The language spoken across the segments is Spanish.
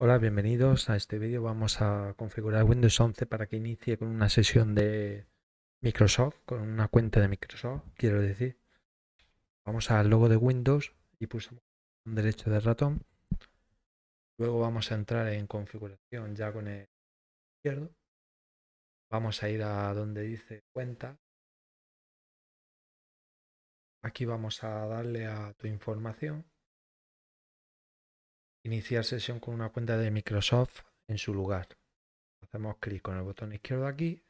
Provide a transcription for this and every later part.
Hola, bienvenidos a este vídeo. Vamos a configurar Windows 11 para que inicie con una sesión de Microsoft, con una cuenta de Microsoft, quiero decir. Vamos al logo de Windows y pulsamos un derecho de ratón. Luego vamos a entrar en configuración ya con el izquierdo. Vamos a ir a donde dice cuenta. Aquí vamos a darle a tu información iniciar sesión con una cuenta de Microsoft en su lugar. Hacemos clic con el botón izquierdo aquí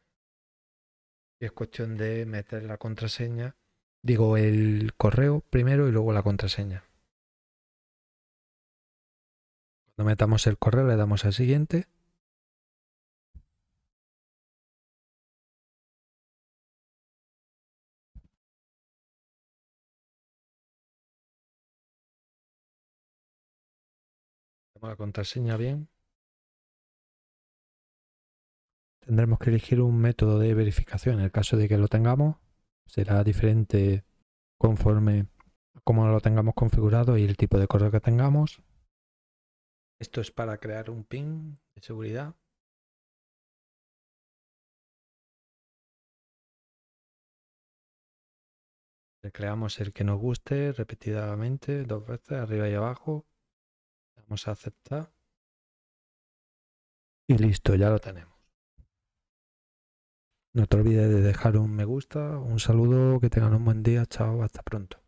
y es cuestión de meter la contraseña, digo el correo primero y luego la contraseña. Cuando metamos el correo le damos al siguiente la contraseña bien. Tendremos que elegir un método de verificación. En el caso de que lo tengamos, será diferente conforme a cómo lo tengamos configurado y el tipo de correo que tengamos. Esto es para crear un PIN de seguridad. Creamos el que nos guste repetidamente dos veces, arriba y abajo, Vamos a aceptar. Y listo, ya lo tenemos. No te olvides de dejar un me gusta, un saludo, que tengan un buen día, chao, hasta pronto.